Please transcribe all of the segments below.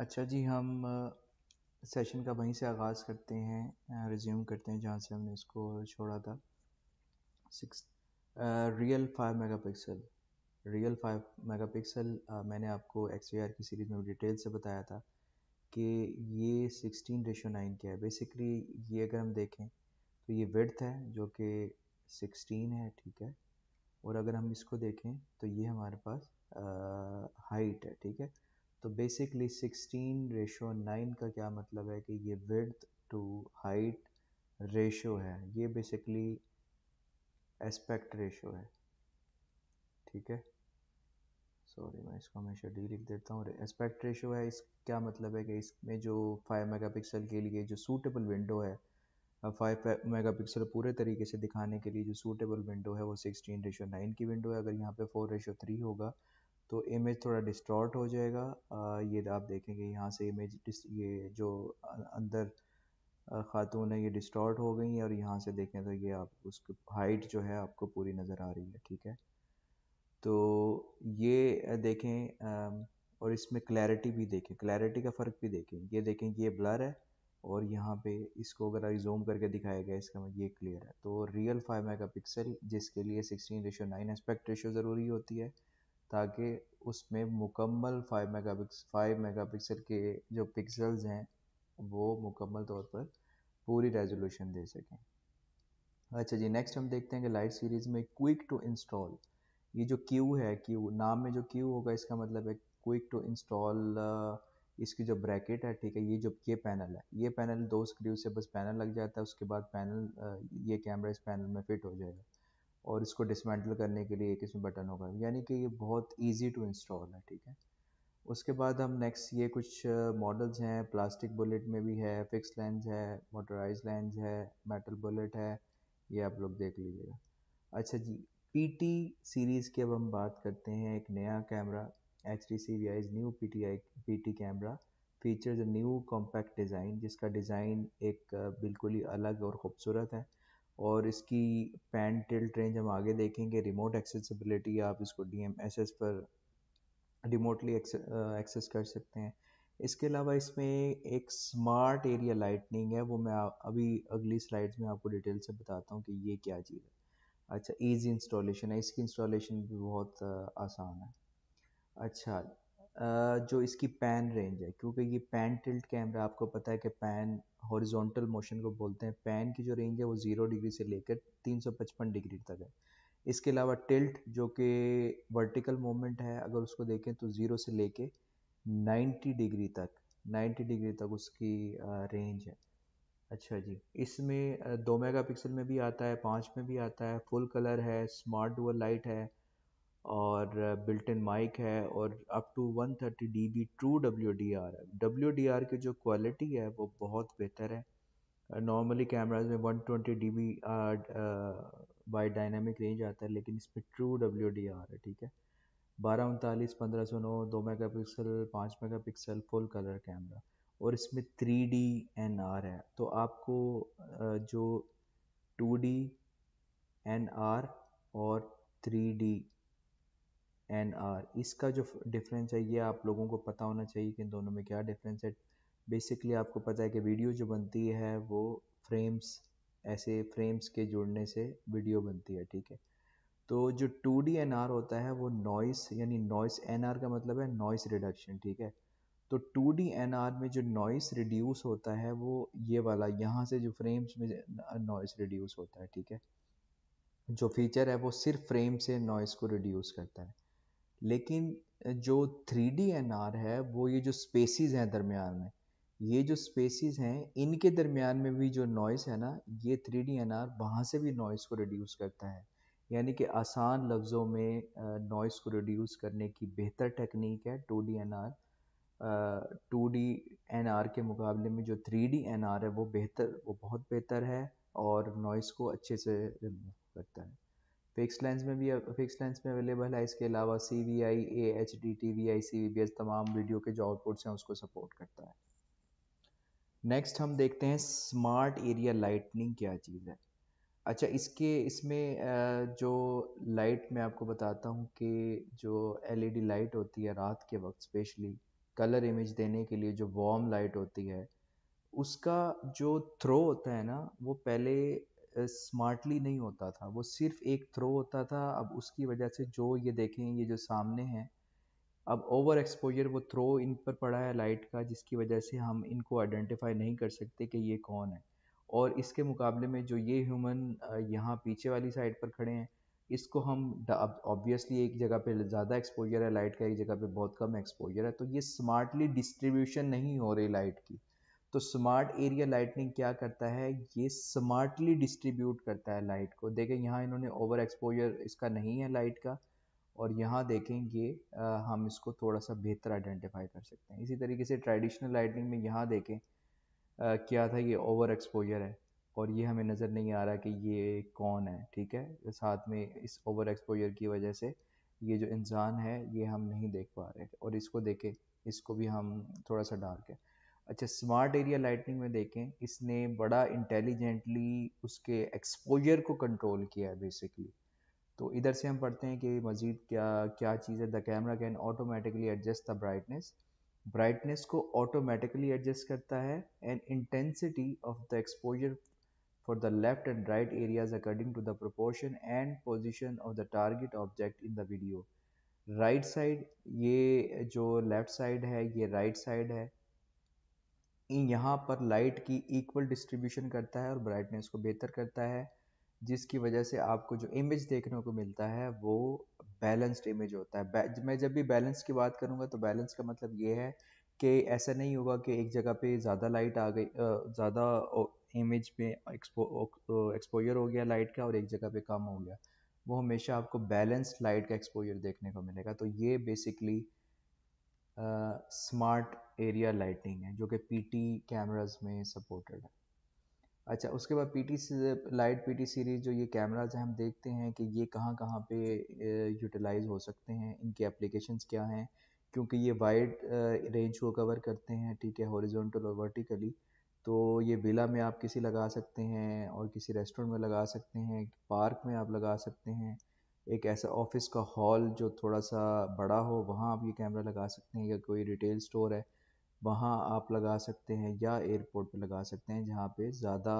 अच्छा जी हम सेशन का वहीं से आगाज़ करते हैं रिज्यूम करते हैं जहाँ से हमने इसको छोड़ा था six real five megapixel real five megapixel मैंने आपको एक्स की सीरीज़ में डिटेल से बताया था कि ये सिक्सटीन रेशो नाइन क्या है बेसिकली ये अगर हम देखें तो ये विड्थ है जो कि सिक्सटीन है ठीक है और अगर हम इसको देखें तो ये हमारे पास हाइट है ठीक है तो बेसिकली 16 रेशो 9 का क्या मतलब है कि ये विर्थ टू हाइट रेशो है ये बेसिकली एस्पेक्ट रेशो है ठीक है सॉरी मैं इसको हमेशा डी लिख देता हूँ एस्पेक्ट रेशो है इस क्या मतलब है कि इसमें जो 5 मेगापिक्सल के लिए जो सूटेबल विंडो है फाइव मेगापिक्सल पूरे तरीके से दिखाने के लिए जो सूटेबल विंडो है वो सिक्सटीन रेशो नाइन की विंडो है अगर यहाँ पे फोर रेशो थ्री होगा तो इमेज थोड़ा डिस्टॉर्ट हो जाएगा आ, ये आप देखेंगे यहाँ से इमेज ये जो अंदर ख़ातून है ये डिस्टॉर्ट हो गई और यहाँ से देखें तो ये आप उसकी हाइट जो है आपको पूरी नज़र आ रही है ठीक है तो ये देखें और इसमें क्लैरिटी भी देखें क्लैरिटी का फ़र्क भी देखें ये देखें ये ब्लर है और यहाँ पे इसको अगर जूम करके दिखाया गया इसका मतलब ये क्लियर है तो रियल फाइव मेगा पिक्सल जिसके लिए sixteen ratio nine aspect ratio ज़रूरी होती है ताकि उसमें मुकम्मल five mega five megapixel के जो पिक्सल्स हैं वो मुकम्मल तौर पर पूरी रेजोल्यूशन दे सकें अच्छा जी नेक्स्ट हम देखते हैं कि लाइट सीरीज़ में क्विक टू इंस्टॉल ये जो क्यू है क्यू नाम में जो क्यू होगा इसका मतलब है क्विक टू इंस्टॉल इसकी जो ब्रैकेट है ठीक है ये जो ये पैनल है ये पैनल दो स्क्रू से बस पैनल लग जाता है उसके बाद पैनल ये कैमरा इस पैनल में फिट हो जाएगा और इसको डिसमेंटल करने के लिए एक इसमें बटन होगा यानी कि ये बहुत ईजी टू इंस्टॉल है ठीक है उसके बाद हम नेक्स्ट ये कुछ मॉडल्स हैं प्लास्टिक बुलेट में भी है फिक्स लेंस है मोटराइज लेंस है मेटल बुलेट है ये आप लोग देख लीजिएगा अच्छा जी पी सीरीज़ की अब हम बात करते हैं एक नया camera H D C V I new P T I P T camera features new compact design जिसका डिज़ाइन एक बिल्कुल ही अलग और ख़ूबसूरत है और इसकी पैन टिल्ट रेंज हम आगे देखेंगे रिमोट एक्सेसिबिलिटी आप इसको डी पर रिमोटली एक्सेस कर सकते हैं इसके अलावा इसमें एक स्मार्ट एरिया लाइटनिंग है वो मैं अभी अगली स्लाइड्स में आपको डिटेल से बताता हूँ कि ये क्या चीज़ है अच्छा इजी इंस्टॉलेशन है इसकी इंस्टॉलेशन भी बहुत आसान है अच्छा जो इसकी पैन रेंज है क्योंकि ये पैन टिल्ट कैमरा आपको पता है कि पैन हॉरिजॉन्टल मोशन को बोलते हैं पैन की जो रेंज है वो ज़ीरो डिग्री से लेकर 355 डिग्री तक है इसके अलावा टिल्ट जो कि वर्टिकल मोमेंट है अगर उसको देखें तो ज़ीरो से लेके 90 डिग्री तक 90 डिग्री तक उसकी रेंज है अच्छा जी इसमें दो मेगापिक्सल में भी आता है पाँच में भी आता है फुल कलर है स्मार्ट डुअल लाइट है और बिल्ट इन माइक है और up to 130 thirty D B true W D R है डब्ल्यू डी आर की जो क्वालिटी है वो बहुत बेहतर है नॉर्मली uh, कैमराज में 120 twenty D B by dynamic range आता है लेकिन इसमें ट्रू डब्ल्यू डी आर है ठीक है बारह उनतालीस पंद्रह सौ नौ दो मेगा पिक्सल पाँच megapixel full colour camera और इसमें थ्री डी एन आर है तो आपको uh, जो टू डी एन आर और three D N R uh, इसका जो डिफरेंस है ये आप लोगों को पता होना चाहिए कि इन दोनों में क्या डिफरेंस है बेसिकली आपको पता है कि वीडियो जो बनती है वो फ्रेम्स ऐसे फ्रेम्स के जुड़ने से वीडियो बनती है ठीक है तो जो टू डी एन आर होता है वो नॉइस यानी नॉइस एन आर का मतलब है नॉइस रिडक्शन ठीक है तो टू डी एन आर में जो नॉइस रिड्यूस होता है वो ये वाला यहाँ से जो फ्रेम्स में नॉइस रिड्यूस होता है ठीक है जो फीचर है वो सिर्फ फ्रेम से नॉइस को रिड्यूस करता है लेकिन जो थ्री डी एन आर है वो ये जो स्पेसिस हैं दरमियान में ये जो स्पेसिस हैं इनके दरमियान में भी जो नॉइस है ना ये थ्री डी एन आर वहाँ से भी नॉइस को रिड्यूस करता है यानी कि आसान लफ्ज़ों में नॉइस को रिड्यूस करने की बेहतर टेक्निक है two D N R two D N R के मुकाबले में जो थ्री डी एन आर है वो बेहतर वो बहुत बेहतर है और नॉइस को अच्छे से रिमूव करता है फिक्स लेंस में भी फिक्स लेंस में अवेलेबल है इसके अलावा C V I A H D T V I C V B S तमाम वीडियो के जो आउटपुट्स हैं उसको सपोर्ट करता है नेक्स्ट हम देखते हैं स्मार्ट एरिया लाइटनिंग क्या चीज़ है अच्छा इसके इसमें जो लाइट मैं आपको बताता हूँ कि जो एलईडी लाइट e होती है रात के वक्त स्पेशली कलर इमेज देने के लिए जो वार्म लाइट होती है उसका जो थ्रो होता है ना वो पहले स्मार्टली नहीं होता था वो सिर्फ एक थ्रो होता था अब उसकी वजह से जो ये देखें ये जो सामने हैं अब ओवर एक्सपोजर वो थ्रो इन पर पड़ा है लाइट का जिसकी वजह से हम इनको आइडेंटिफाई नहीं कर सकते कि ये कौन है और इसके मुकाबले में जो ये ह्यूमन यहाँ पीछे वाली साइड पर खड़े हैं इसको हम ऑब्वियसली एक जगह पे ज़्यादा एक्सपोजर है लाइट का एक जगह पे बहुत कम एक्सपोजर है तो ये स्मार्टली डिस्ट्रीब्यूशन नहीं हो रही लाइट की तो स्मार्ट एरिया लाइटनिंग क्या करता है ये स्मार्टली डिस्ट्रीब्यूट करता है लाइट को देखें यहाँ इन्होंने ओवर एक्सपोजर इसका नहीं है लाइट का और यहाँ देखें ये आ, हम इसको थोड़ा सा बेहतर आइडेंटिफाई कर सकते हैं इसी तरीके से ट्रेडिशनल लाइटनिंग में यहाँ देखें आ, क्या था ये ओवर एक्सपोजर है और ये हमें नज़र नहीं आ रहा कि ये कौन है ठीक है साथ में इस ओवर एक्सपोजर की वजह से ये जो इंसान है ये हम नहीं देख पा रहे और इसको देखें इसको भी हम थोड़ा सा डार्क है अच्छा स्मार्ट एरिया लाइटनिंग में देखें इसने बड़ा इंटेलिजेंटली उसके एक्सपोजर को कंट्रोल किया है बेसिकली तो इधर से हम पढ़ते हैं कि मज़ीद क्या क्या चीज़ है the camera can automatically adjust the brightness brightness को ऑटोमेटिकली एडजस्ट करता है and intensity of the exposure for the left and right areas according to the proportion and position of the target object in the video right side ये जो left side है ये right side है यहाँ पर light की equal distribution करता है और ब्राइटनेस को बेहतर करता है जिसकी वजह से आपको जो इमेज देखने को मिलता है वो बैलेंस्ड इमेज होता है मैं जब भी बैलेंस की बात करूँगा तो बैलेंस का मतलब ये है कि ऐसा नहीं होगा कि एक जगह पे ज़्यादा लाइट आ गई ज़्यादा इमेज पे एक्सपो एक्सपोजर हो गया लाइट का और एक जगह पे कम हो गया वो हमेशा आपको बैलेंस्ड लाइट का एक्सपोजर देखने को मिलेगा तो ये बेसिकली स्मार्ट एरिया लाइटिंग है जो कि पीटी कैमरास में सपोर्टेड है अच्छा उसके बाद पीटी लाइट पीटी सीरीज़ जो ये कैमराज हैं हम देखते हैं कि ये कहाँ कहाँ पे यूटिलाइज हो सकते हैं इनके एप्लीकेशंस क्या हैं क्योंकि ये वाइड रेंज को कवर करते हैं ठीक है हॉरिजॉन्टल और वर्टिकली तो ये विला में आप किसी लगा सकते हैं और किसी रेस्टोरेंट में लगा सकते हैं पार्क में आप लगा सकते हैं एक ऐसा ऑफिस का हॉल जो थोड़ा सा बड़ा हो वहाँ आप ये कैमरा लगा सकते हैं या कोई रिटेल स्टोर है वहाँ आप लगा सकते हैं या एयरपोर्ट पे लगा सकते हैं जहाँ पे ज़्यादा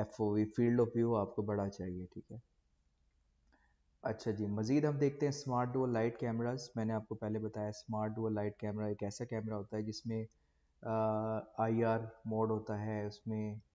F O V field of view आपको बड़ा चाहिए ठीक है अच्छा जी मज़ीद हम देखते हैं स्मार्ट डुअल लाइट कैमराज मैंने आपको पहले बताया स्मार्ट डुअल लाइट कैमरा एक ऐसा कैमरा होता है जिसमें आई आर मोड होता है उसमें